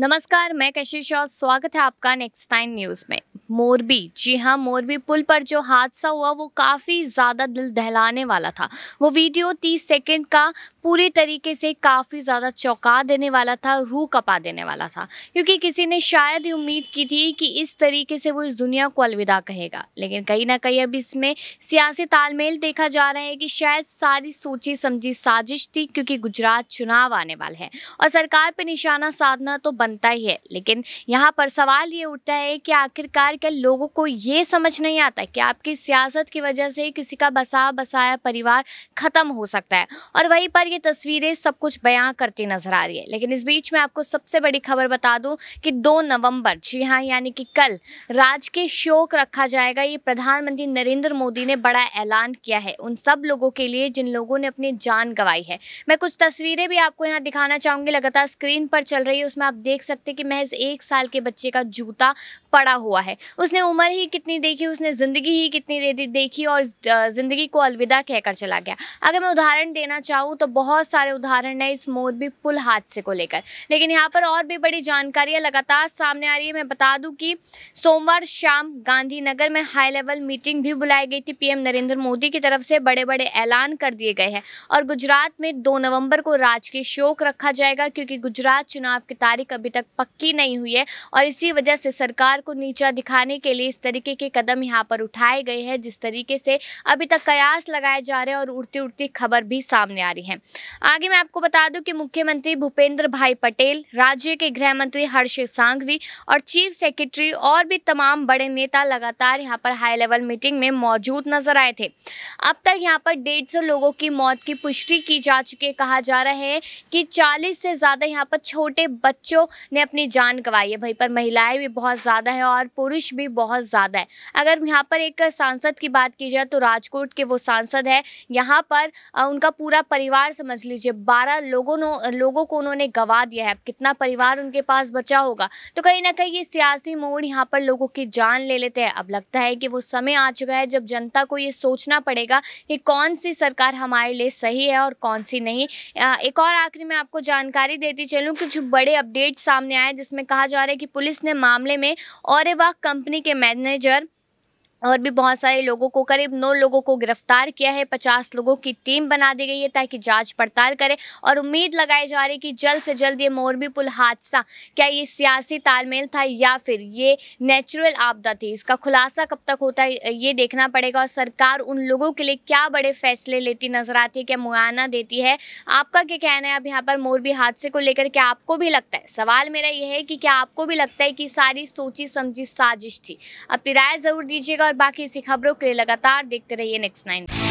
नमस्कार मैं कशिश और स्वागत है आपका नेक्स्ट टाइम न्यूज़ में मोरबी जी हाँ मोरबी पुल पर जो हादसा हुआ वो काफ़ी ज़्यादा दिल दहलाने वाला था वो वीडियो तीस सेकंड का पूरी तरीके से काफ़ी ज़्यादा चौंका देने वाला था रूह कपा देने वाला था क्योंकि किसी ने शायद ही उम्मीद की थी कि इस तरीके से वो इस दुनिया को अलविदा कहेगा लेकिन कहीं ना कहीं अब इसमें सियासी तालमेल देखा जा रहा है कि शायद सारी सोची समझी साजिश थी क्योंकि गुजरात चुनाव आने वाले हैं और सरकार पर निशाना साधना तो बनता ही है लेकिन यहाँ पर सवाल ये उठता है कि आखिरकार आजकल लोगों को ये समझ नहीं आता कि आपकी सियासत की वजह से किसी का बसा बसाया परिवार ख़त्म हो सकता है और वहीं पर ये तस्वीरें सब कुछ बयां करती नज़र आ रही है लेकिन इस बीच में आपको सबसे बड़ी खबर बता दूं कि 2 नवंबर जी हाँ यानी कि कल राज के शोक रखा जाएगा ये प्रधानमंत्री नरेंद्र मोदी ने बड़ा ऐलान किया है उन सब लोगों के लिए जिन लोगों ने अपनी जान गंवाई है मैं कुछ तस्वीरें भी आपको यहाँ दिखाना चाहूंगी लगातार स्क्रीन पर चल रही है उसमें आप देख सकते कि महज एक साल के बच्चे का जूता पड़ा हुआ है उसने उम्र ही कितनी देखी उसने ज़िंदगी ही कितनी दे देखी और ज़िंदगी को अलविदा कहकर चला गया अगर मैं उदाहरण देना चाहूँ तो बहुत सारे उदाहरण है इस मोरबी पुल हादसे को लेकर लेकिन यहाँ पर और भी बड़ी जानकारियाँ लगातार सामने आ रही है मैं बता दूँ कि सोमवार शाम गांधीनगर में हाई लेवल मीटिंग भी बुलाई गई थी पीएम नरेंद्र मोदी की तरफ से बड़े बड़े ऐलान कर दिए गए हैं और गुजरात में दो नवंबर को राजकीय शोक रखा जाएगा क्योंकि गुजरात चुनाव की तारीख अभी तक पक्की नहीं हुई है और इसी वजह से सरकार को नीचा दिखा दिखाने के लिए इस तरीके के कदम यहाँ पर उठाए गए हैं जिस तरीके से अभी तक कयास लगाए जा रहे हैं और उड़ती उड़ती खबर भी सामने आ रही है आगे मैं आपको बता दूं कि मुख्यमंत्री भूपेंद्र भाई पटेल राज्य के गृह मंत्री हर्ष सांघवी और चीफ सेक्रेटरी और भी तमाम बड़े नेता लगातार यहाँ पर हाई लेवल मीटिंग में मौजूद नजर आए थे अब तक यहाँ पर डेढ़ सौ लोगों की मौत की पुष्टि की जा चुकी है कहा जा रहा है कि चालीस से ज़्यादा यहाँ पर छोटे बच्चों ने अपनी जान गंवाई है भाई पर महिलाएं भी बहुत ज़्यादा है और पुरुष बारिश भी बहुत ज़्यादा है अगर यहाँ पर एक सांसद की बात की जाए तो राजकोट के वो सांसद है यहाँ पर उनका पूरा परिवार समझ लीजिए बारह लोगों नो, लोगों को उन्होंने गवा दिया है कितना परिवार उनके पास बचा होगा तो कहीं ना कहीं ये सियासी मोड़ यहाँ पर लोगों की जान ले लेते हैं अब लगता है कि वो समय आ चुका है जब जनता को ये सोचना पड़ेगा कि कौन सी सरकार हमारे लिए सही है और कौन सी नहीं एक और आखिरी में आपको जानकारी देती चलूँ कि जो बड़े अपडेट सामने आए जिसमें कहा जा रहा है कि पुलिस ने मामले में और वाह कंपनी के मैनेजर और भी बहुत सारे लोगों को करीब नौ लोगों को गिरफ्तार किया है पचास लोगों की टीम बना दी गई है ताकि जांच पड़ताल करे और उम्मीद लगाई जा रही है कि जल्द से जल्द ये मोरबी पुल हादसा क्या ये सियासी तालमेल था या फिर ये नेचुरल आपदा थी इसका खुलासा कब तक होता है ये देखना पड़ेगा और सरकार उन लोगों के लिए क्या बड़े फैसले लेती नजर आती है क्या मुआयना देती है आपका क्या कहना है अब यहाँ पर मोरबी हादसे को लेकर क्या आपको भी लगता है सवाल मेरा यह है कि क्या आपको भी लगता है कि सारी सोची समझी साजिश थी अपनी राय जरूर दीजिएगा और और बाकी इसी खबरों के लिए लगातार देखते रहिए नेक्स्ट नाइन